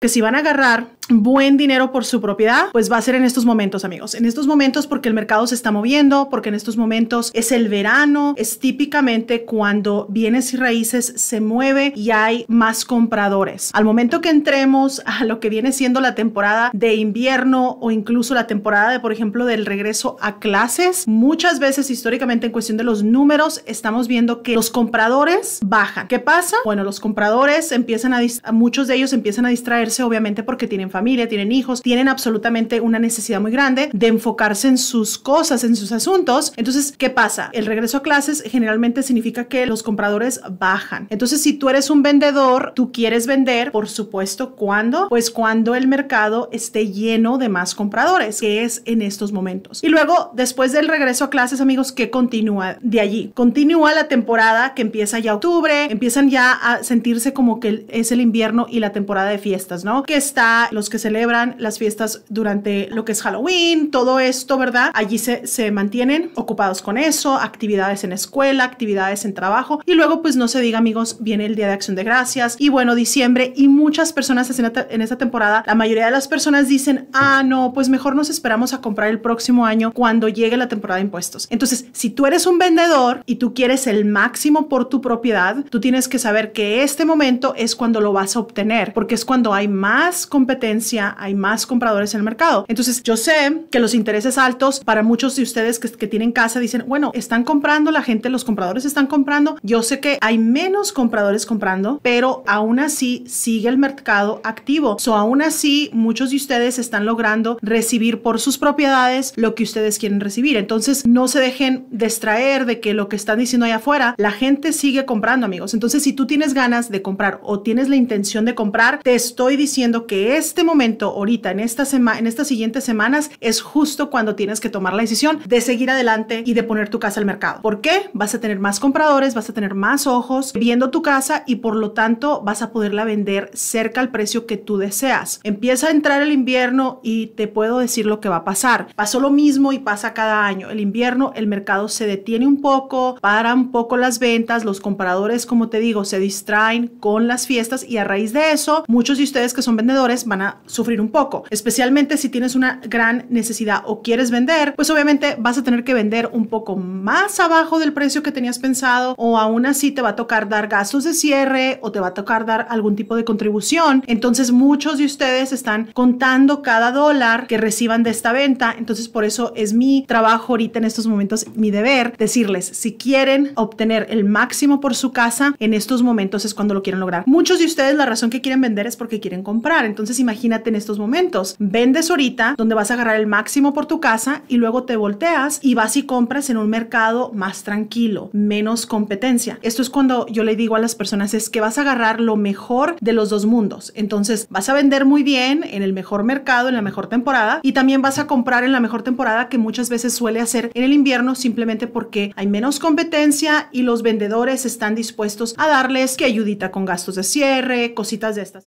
que si van a agarrar buen dinero por su propiedad, pues va a ser en estos momentos, amigos. En estos momentos porque el mercado se está moviendo, porque en estos momentos es el verano, es típicamente cuando bienes y raíces se mueve y hay más compradores. Al momento que entremos a lo que viene siendo la temporada de invierno o incluso la temporada de, por ejemplo, del regreso a clases, muchas veces históricamente en cuestión de los números estamos viendo que los compradores bajan. ¿Qué pasa? Bueno, los compradores empiezan a, muchos de ellos empiezan a distraerse obviamente porque tienen familia, tienen hijos, tienen absolutamente una necesidad muy grande de enfocarse en sus cosas, en sus asuntos. Entonces, ¿qué pasa? El regreso a clases generalmente significa que los compradores bajan. Entonces, si tú eres un vendedor, tú quieres vender, por supuesto, ¿cuándo? Pues cuando el mercado esté lleno de más compradores, que es en estos momentos. Y luego, después del regreso a clases, amigos, ¿qué continúa de allí? Continúa la temporada que empieza ya octubre, empiezan ya a sentirse como que es el invierno y la temporada de fiestas, ¿no? Que está los que celebran las fiestas durante lo que es Halloween, todo esto, ¿verdad? Allí se, se mantienen ocupados con eso, actividades en escuela, actividades en trabajo y luego pues no se diga amigos, viene el Día de Acción de Gracias y bueno, diciembre y muchas personas en esta temporada, la mayoría de las personas dicen, ah, no, pues mejor nos esperamos a comprar el próximo año cuando llegue la temporada de impuestos. Entonces, si tú eres un vendedor y tú quieres el máximo por tu propiedad, tú tienes que saber que este momento es cuando lo vas a obtener, porque es cuando hay más competencia hay más compradores en el mercado. Entonces, yo sé que los intereses altos para muchos de ustedes que, tienen casa dicen, bueno, están comprando, la gente, los compradores están comprando. Yo sé que hay menos compradores comprando, pero aún así sigue el mercado activo. O aún así, muchos de ustedes están logrando recibir por sus propiedades lo que ustedes quieren recibir. Entonces, no se dejen distraer de que lo que están diciendo ahí afuera, la gente sigue comprando, amigos. Entonces, si tú tienes ganas de comprar o tienes la intención de comprar, te estoy diciendo que este momento, ahorita, en, esta semana, en estas siguientes semanas, es justo cuando tienes que tomar la decisión de seguir adelante y de poner tu casa al mercado. ¿Por qué? Vas a tener más compradores, vas a tener más ojos viendo tu casa y por lo tanto vas a poderla vender cerca al precio que tú deseas. Empieza a entrar el invierno y te puedo decir lo que va a pasar. Pasó lo mismo y pasa cada año. El invierno, el mercado se detiene un poco, para un poco las ventas, los compradores, como te digo, se distraen con las fiestas y a raíz de eso, muchos de ustedes que son vendedores van a sufrir un poco, especialmente si tienes una gran necesidad o quieres vender, pues obviamente vas a tener que vender un poco más abajo del precio que tenías pensado o aún así te va a tocar dar gastos de cierre o te va a tocar dar algún tipo de contribución. Entonces muchos de ustedes están contando cada dólar que reciban de esta venta. Entonces por eso es mi trabajo ahorita en estos momentos, mi deber, decirles si quieren obtener el máximo por su casa, en estos momentos es cuando lo quieren lograr. Muchos de ustedes la razón que quieren vender es porque quieren comprar. Entonces imagínense imagínate en estos momentos. Vendes ahorita donde vas a agarrar el máximo por tu casa y luego te volteas y vas y compras en un mercado más tranquilo, menos competencia. Esto es cuando yo le digo a las personas es que vas a agarrar lo mejor de los dos mundos. Entonces vas a vender muy bien en el mejor mercado, en la mejor temporada y también vas a comprar en la mejor temporada que muchas veces suele hacer en el invierno simplemente porque hay menos competencia y los vendedores están dispuestos a darles que ayudita con gastos de cierre, cositas de estas.